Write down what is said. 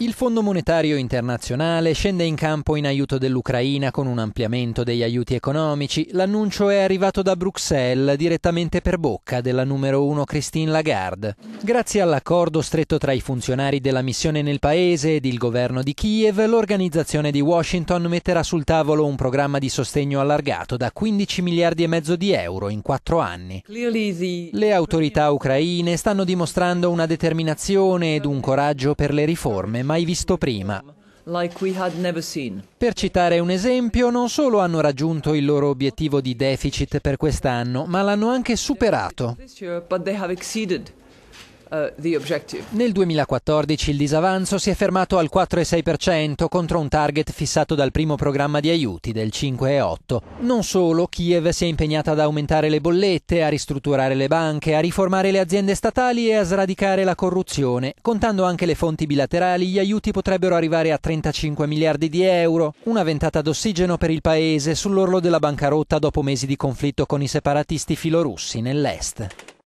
Il Fondo Monetario Internazionale scende in campo in aiuto dell'Ucraina con un ampliamento degli aiuti economici. L'annuncio è arrivato da Bruxelles direttamente per bocca della numero uno Christine Lagarde. Grazie all'accordo stretto tra i funzionari della missione nel paese ed il governo di Kiev, l'organizzazione di Washington metterà sul tavolo un programma di sostegno allargato da 15 miliardi e mezzo di euro in quattro anni. Le autorità ucraine stanno dimostrando una determinazione ed un coraggio per le riforme mai visto prima. Per citare un esempio, non solo hanno raggiunto il loro obiettivo di deficit per quest'anno, ma l'hanno anche superato. Eh, Nel 2014 il disavanzo si è fermato al 4,6% contro un target fissato dal primo programma di aiuti del 5,8%. Non solo, Kiev si è impegnata ad aumentare le bollette, a ristrutturare le banche, a riformare le aziende statali e a sradicare la corruzione. Contando anche le fonti bilaterali, gli aiuti potrebbero arrivare a 35 miliardi di euro, una ventata d'ossigeno per il paese sull'orlo della bancarotta dopo mesi di conflitto con i separatisti filorussi nell'est.